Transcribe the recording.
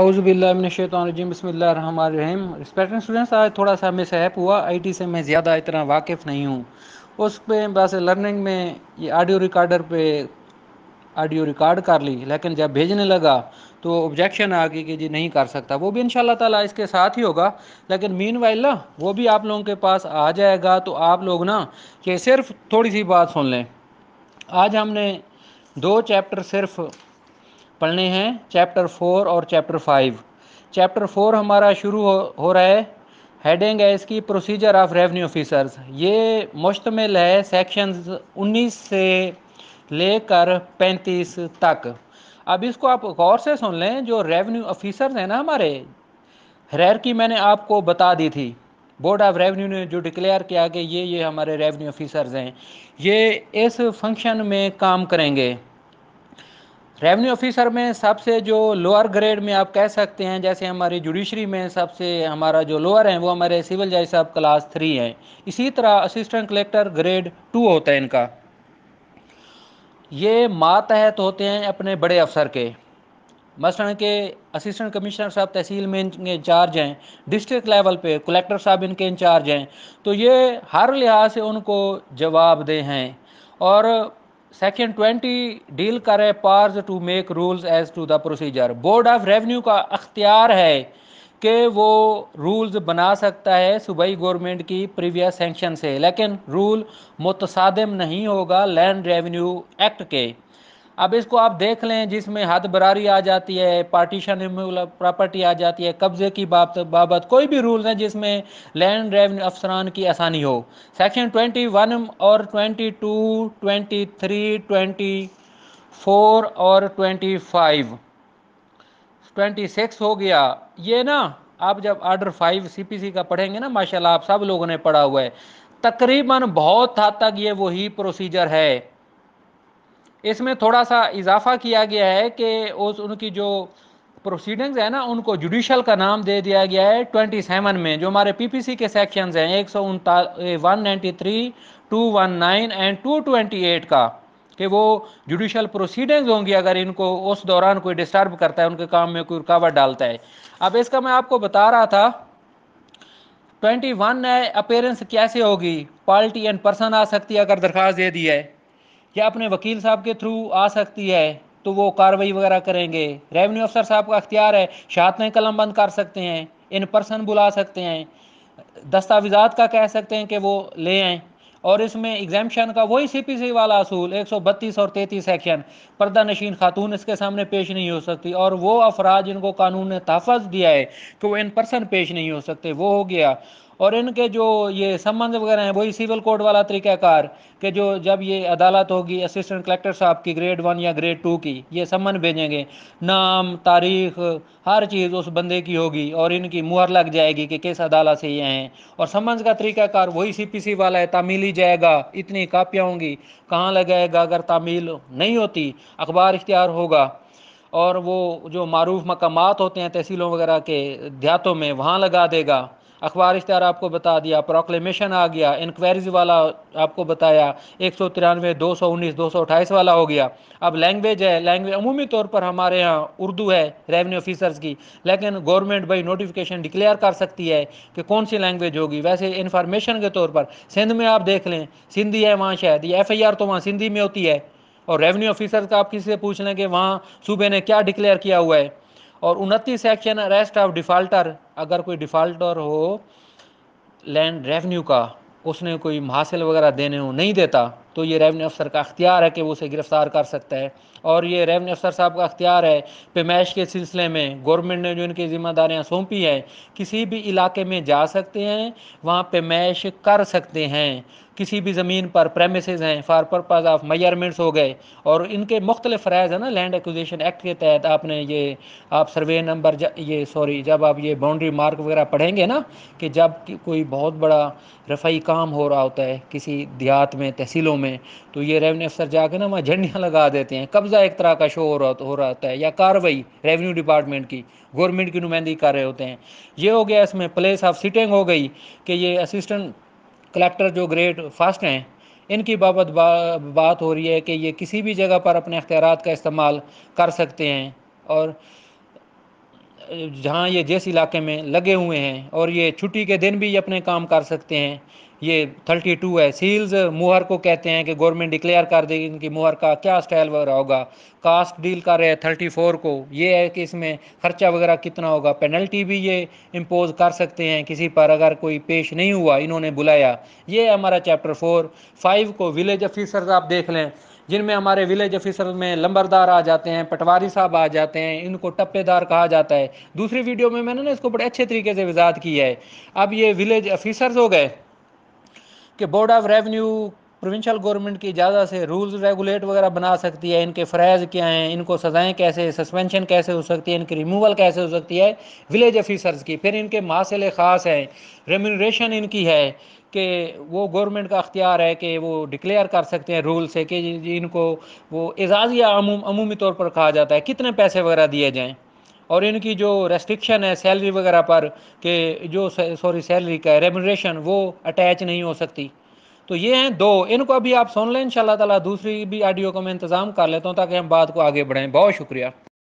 अउज़बिल्लाशैतरजीम बसमीम respecting students आज थोड़ा सा मिस ऐप हुआ आईटी से मैं ज़्यादा इतना वाकिफ़ नहीं हूँ उस पर बस लर्निंग में ये ऑडियो रिकॉर्डर पे ऑडियो रिकॉर्ड कर ली लेकिन जब भेजने लगा तो ऑब्जेक्शन आ गई कि जी नहीं कर सकता वो भी इन ताला इसके साथ ही होगा लेकिन मीन ना वो भी आप लोगों के पास आ जाएगा तो आप लोग ना कि सिर्फ थोड़ी सी बात सुन लें आज हमने दो चैप्टर सिर्फ पढ़ने हैं चैप्टर फोर और चैप्टर फाइव चैप्टर फोर हमारा शुरू हो, हो रहा है हेडिंग है इसकी प्रोसीजर ऑफ रेवेन्यू ऑफिसर्स ये मुश्तमिल है सेक्शन उन्नीस से लेकर पैंतीस तक अब इसको आप गौर से सुन लें जो रेवेन्यू ऑफिसर्स हैं ना हमारे हरैर की मैंने आपको बता दी थी बोर्ड ऑफ रेवेन्यू ने जो डिक्लेयर किया कि ये ये हमारे रेवेन्यू ऑफिसर्स हैं ये इस फंक्शन में काम करेंगे रेवेन्यू ऑफिसर में सबसे जो लोअर ग्रेड में आप कह सकते हैं जैसे हमारी जुडिशरी में सबसे हमारा जो लोअर है वो हमारे सिविल जज साहब क्लास थ्री हैं इसी तरह असिस्टेंट कलेक्टर ग्रेड टू होता है इनका ये मातहत होते हैं अपने बड़े अफसर के मसलन के असिस्टेंट कमिश्नर साहब तहसील में इनके इंचार्ज हैं डिस्ट्रिक्ट लेवल पे कलेक्टर साहब इनके इंचार्ज हैं तो ये हर लिहाज से उनको जवाब दे हैं और सेक्शन 20 डील करे powers to make rules as to the procedure board of revenue का अख्तियार है कि वो रूल्स बना सकता है सूबाई गवर्नमेंट की प्रीवियस सेंक्शन से लेकिन रूल मुतसादम नहीं होगा लैंड रेवेन्यू एक्ट के अब इसको आप देख लें जिसमें हद बरारी आ जाती है पार्टीशन प्रॉपर्टी आ जाती है कब्जे की बाबत बाबत कोई भी रूल्स हैं जिसमें लैंड रेवन्यू अफसरान की आसानी हो सेक्शन 21 और 22, 23, 24 और 25, 26 हो गया ये ना आप जब आर्डर फाइव सीपीसी का पढ़ेंगे ना माशाल्लाह आप सब लोगों ने पढ़ा हुआ है तकरीबन बहुत हद तक ये वही प्रोसीजर है इसमें थोड़ा सा इजाफा किया गया है कि उस उनकी जो प्रोसीडिंग्स है ना उनको जुडिशल का नाम दे दिया गया है ट्वेंटी सेवन में जो हमारे पीपीसी के सेक्शंस हैं एक सौ one ninety three two one nine and two twenty eight का कि वो जुडिशल प्रोसीडिंग्स होंगी अगर इनको उस दौरान कोई डिस्टर्ब करता है उनके काम में कोई रुकावट डालता है अब इसका मैं आपको बता रहा था ट्वेंटी वन अपेयरेंस कैसे होगी पार्टी एंड पर्सन आ सकती है अगर दरख्वास्त दे दी है या अपने वकील साहब के थ्रू आ सकती है तो वो कार्रवाई वगैरह करेंगे रेवेन्यू अफसर साहब का अख्तियार है शातें कलम बंद कर सकते हैं इन पर्सन बुला सकते हैं दस्तावेजात का कह सकते हैं कि वो ले आए और इसमें एग्जामेशन का वही सी पी सी वाला असूल एक सौ बत्तीस और तैतीस सेक्शन पर्दा नशीन खातून इसके सामने पेश नहीं हो सकती और वो अफराज इनको कानून ने तहफ़ दिया है कि वो इन पर्सन पेश नहीं हो सकते वो हो गया और इनके जो ये संबंध वगैरह हैं वही सिविल कोड वाला तरीक़ाकार के जो जब ये अदालत होगी असिस्टेंट कलेक्टर साहब की ग्रेड वन या ग्रेड टू की ये सम्मन भेजेंगे नाम तारीख हर चीज़ उस बंदे की होगी और इनकी मुहर लग जाएगी कि किस अदालत से ये हैं और सम्मन का तरीक़ाकार वही सी पी सी वाला है तामील ही जाएगा इतनी कापियाँ होंगी कहाँ लगाएगा अगर तामील नहीं होती अखबार इख्तियार होगा और वो जो मरूफ मकाम होते हैं तहसीलों वगैरह के देहातों में वहाँ लगा देगा अखबार इश्तार आपको बता दिया प्रोक्लेमेशन आ गया इंक्वायरीज वाला आपको बताया एक सौ तिरानवे दो सौ उन्नीस दो सौ अट्ठाईस वाला हो गया अब लैंग्वेज है लैंग्वेज अमूमी तौर पर हमारे यहाँ उर्दू है रेवेन्यू ऑफिसर्स की लेकिन गवर्नमेंट भाई नोटिफिकेशन डिक्लेयर कर सकती है कि कौन सी लैंग्वेज होगी वैसे इन्फॉर्मेशन के तौर पर सिंध में आप देख लें सिंधी है वहाँ शायद ये एफ आई आर तो वहाँ सिंधी में होती है और रेवेन्यू ऑफिसर का आप किसी से पूछ लें कि वहाँ सूबे ने क्या डिक्लेयर किया हुआ है और उनतीस सेक्शन अरेस्ट ऑफ डिफ़ाल्टर अगर कोई डिफ़ाल्टर हो लैंड रेवेन्यू का उसने कोई हासिल वगैरह देने हो नहीं देता तो ये रेवेन्यू अफसर का अख्तियार है कि वो उसे गिरफ़्तार कर सकता है और ये रेवेन्यू अफसर साहब का अख्तियार है पेमाइश के सिलसिले में गवर्नमेंट ने जो इनकी ज़िम्मेदारियाँ सौंपी हैं किसी भी इलाके में जा सकते हैं वहाँ पेमाइश कर सकते हैं किसी भी ज़मीन पर प्रेमिसज हैं फार पर्पज़ ऑफ मैरमेंट्स हो गए और इनके मुख्तलि फ़रज़ हैं ना लैंड एक्विजिशन एक्ट के तहत आपने ये आप सर्वे नंबर ये सॉरी जब आप ये बाउंड्री मार्क वगैरह पढ़ेंगे ना कि जब कोई बहुत बड़ा रफाई काम हो रहा होता है किसी देहात में तहसीलों में तो ये रेवन्यू अफसर जाके ना वहाँ झंडियाँ लगा देते हैं कब्ज़ा एक तरह का शो हो रहा हो रहा होता है या कार्रवाई रेवन्यू डिपार्टमेंट की गवर्नमेंट की नुमाइंदगी कर रहे होते हैं ये हो गया इसमें प्लेस ऑफ सिटिंग हो गई कि ये असिस्टेंट कलेक्टर जो ग्रेट फास्ट हैं इनकी बाबत बा, बात हो रही है कि ये किसी भी जगह पर अपने अख्तियार का इस्तेमाल कर सकते हैं और जहाँ ये जिस इलाके में लगे हुए हैं और ये छुट्टी के दिन भी अपने काम कर सकते हैं ये थर्टी टू है सील्स मुहर को कहते हैं कि गवर्नमेंट डिक्लेयर कर देगी इनकी मुहर का क्या स्टाइल वगैरह होगा कास्ट डील कर रहे हैं थर्टी फोर को ये है कि इसमें खर्चा वगैरह कितना होगा पेनल्टी भी ये इम्पोज कर सकते हैं किसी पर अगर कोई पेश नहीं हुआ इन्होंने बुलाया ये है हमारा चैप्टर फोर फाइव को विलेज ऑफिसर्स आप देख लें जिनमें हमारे विलेज ऑफिसर में लंबरदार आ जाते हैं पटवारी साहब आ जाते हैं इनको टप्पेदार कहा जाता है दूसरी वीडियो में मैंने ना इसको बड़े अच्छे तरीके से वजात की है अब ये विलेज ऑफिसर्स हो गए कि board of revenue provincial government की इजाज़त से रूल्स रेगुलेट वगैरह बना सकती है इनके फ़रैज़ क्या हैं इनको सजाएं कैसे सस्पेंशन कैसे हो सकती है इनकी रिमूवल कैसे हो सकती है विलेज ऑफिसर्स की फिर इनके मासिले ख़ास हैं रेम्यूनरेशन इनकी है कि वो गवर्नमेंट का अख्तियार है कि वो डिक्लेयर कर सकते हैं रूल से कि इनको वो एजाज़ या अमूमी तौर पर कहा जाता है कितने पैसे वगैरह दिए जाएँ और इनकी जो रेस्ट्रिक्शन है सैलरी वगैरह पर कि जो सॉरी सैलरी का रेमोरेशन वो अटैच नहीं हो सकती तो ये हैं दो इनको अभी आप सुन लें इन ताला दूसरी भी ऑडियो का मैं इंतज़ाम कर लेता हूँ ताकि हम बात को आगे बढ़ाएं बहुत शुक्रिया